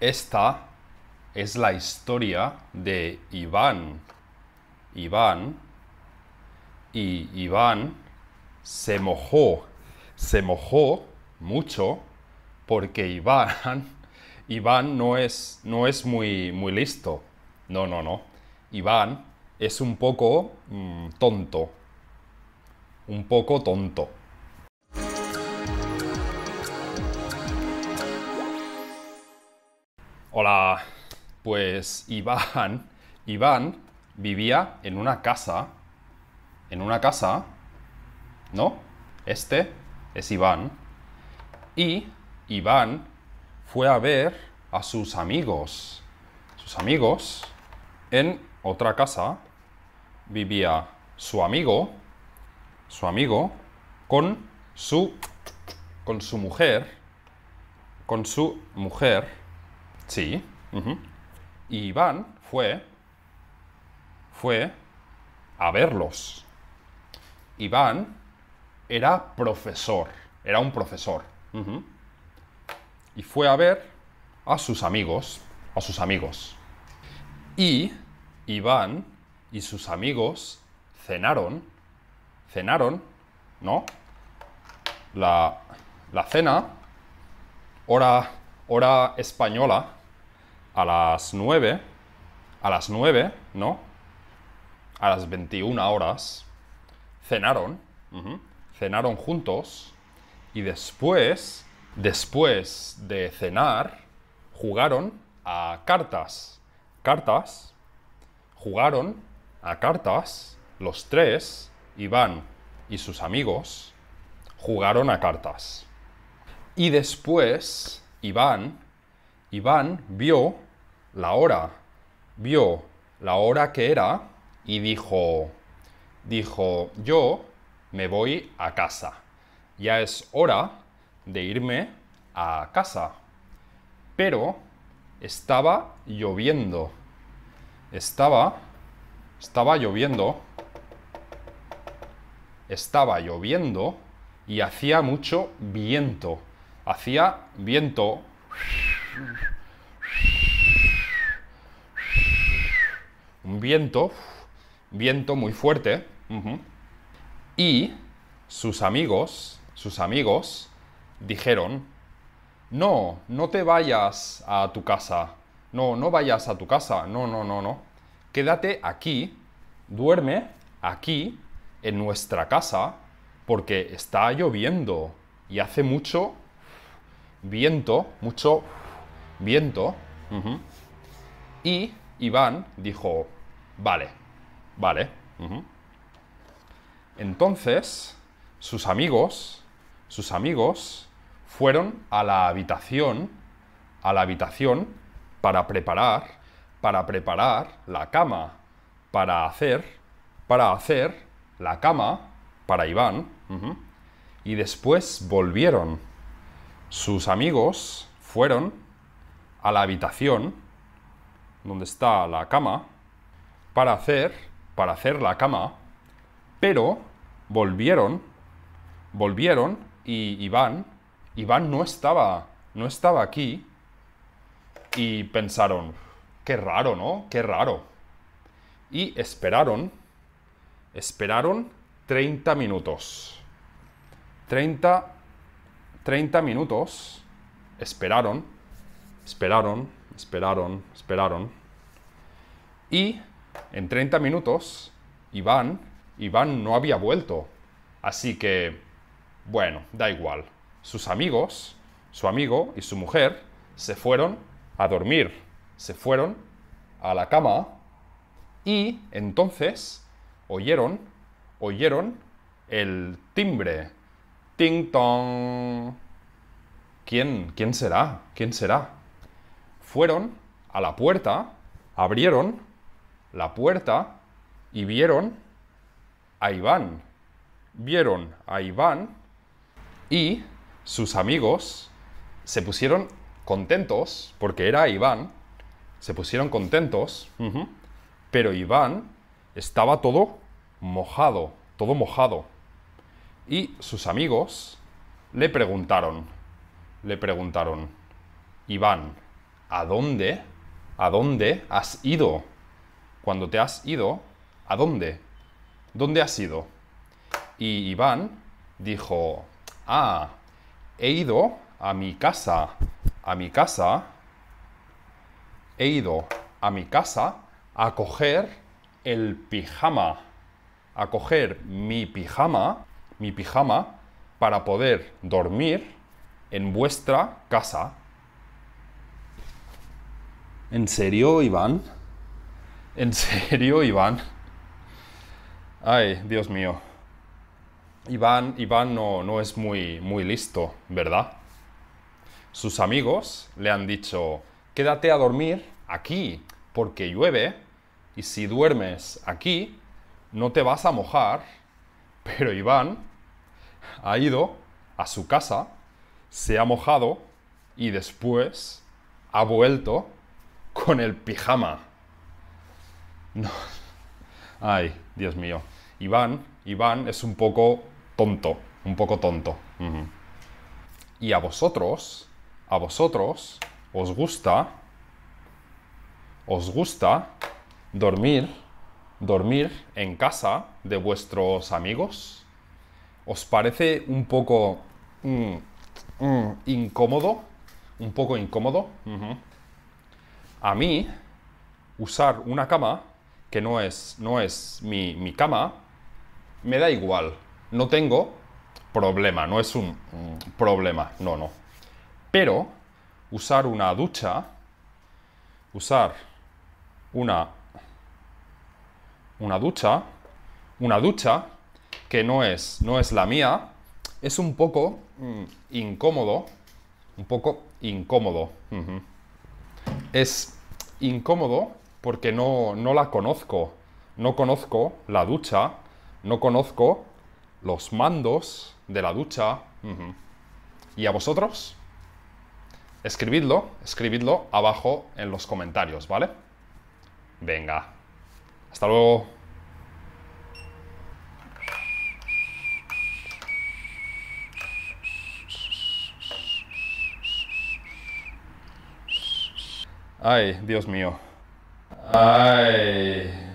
Esta es la historia de Iván. Iván y Iván se mojó, se mojó mucho porque Iván Iván no es no es muy muy listo. No, no, no. Iván es un poco mm, tonto. Un poco tonto. Hola, pues Iván, Iván vivía en una casa, en una casa, ¿no? Este es Iván. Y Iván fue a ver a sus amigos. Sus amigos en otra casa vivía su amigo, su amigo, con su, con su mujer, con su mujer Sí. Iván fue. fue a verlos. Iván era profesor, era un profesor. Y fue a ver a sus amigos, a sus amigos. Y Iván y sus amigos cenaron, cenaron, ¿no? La, la cena, hora, hora española, a las 9, a las 9, ¿no? A las 21 horas, cenaron, cenaron juntos y después, después de cenar, jugaron a cartas. Cartas, jugaron a cartas, los tres, Iván y sus amigos, jugaron a cartas. Y después, Iván, Iván vio la hora, vio la hora que era y dijo, dijo, yo me voy a casa. Ya es hora de irme a casa. Pero estaba lloviendo. Estaba, estaba lloviendo. Estaba lloviendo y hacía mucho viento. Hacía viento. viento, viento muy fuerte, y sus amigos, sus amigos, dijeron, no, no te vayas a tu casa, no, no vayas a tu casa, no, no, no, no, quédate aquí, duerme aquí, en nuestra casa, porque está lloviendo y hace mucho viento, mucho viento. Y Iván dijo, Vale, vale. Entonces, sus amigos, sus amigos fueron a la habitación, a la habitación para preparar, para preparar la cama, para hacer, para hacer la cama para Iván. Y después volvieron. Sus amigos fueron a la habitación donde está la cama para hacer, para hacer la cama, pero volvieron, volvieron y Iván, Iván no estaba, no estaba aquí y pensaron, qué raro, ¿no? Qué raro. Y esperaron, esperaron 30 minutos. 30, 30 minutos esperaron, esperaron, esperaron, esperaron. Y en 30 minutos, Iván, Iván no había vuelto. Así que, bueno, da igual. Sus amigos, su amigo y su mujer se fueron a dormir, se fueron a la cama y entonces oyeron, oyeron el timbre. Ting tong. ¿Quién, quién será? ¿Quién será? Fueron a la puerta, abrieron la puerta y vieron a Iván. Vieron a Iván y sus amigos se pusieron contentos, porque era Iván, se pusieron contentos, pero Iván estaba todo mojado, todo mojado. Y sus amigos le preguntaron, le preguntaron, Iván, ¿a dónde? ¿A dónde has ido? cuando te has ido, ¿a dónde? ¿Dónde has ido? Y Iván dijo, ah, he ido a mi casa, a mi casa, he ido a mi casa a coger el pijama, a coger mi pijama, mi pijama, para poder dormir en vuestra casa. ¿En serio, Iván? ¿En serio, Iván? Ay, Dios mío. Iván, Iván no, no es muy, muy listo, ¿verdad? Sus amigos le han dicho, quédate a dormir aquí, porque llueve, y si duermes aquí, no te vas a mojar. Pero Iván ha ido a su casa, se ha mojado y después ha vuelto con el pijama. No. Ay, Dios mío. Iván, Iván es un poco tonto, un poco tonto. Y a vosotros, a vosotros, os gusta, os gusta dormir, dormir en casa de vuestros amigos. ¿Os parece un poco mm, mm, incómodo? Un poco incómodo. A mí, usar una cama que no es, no es mi, cama, me da igual. No tengo problema, no es un problema, no, no. Pero usar una ducha, usar una, una ducha, una ducha que no es, no es la mía, es un poco mm, incómodo, un poco incómodo. Es incómodo porque no, la conozco. No conozco la ducha, no conozco los mandos de la ducha. ¿Y a vosotros? Escribidlo, escribidlo abajo en los comentarios, ¿vale? Venga. Hasta luego. Ay, Dios mío. 哎。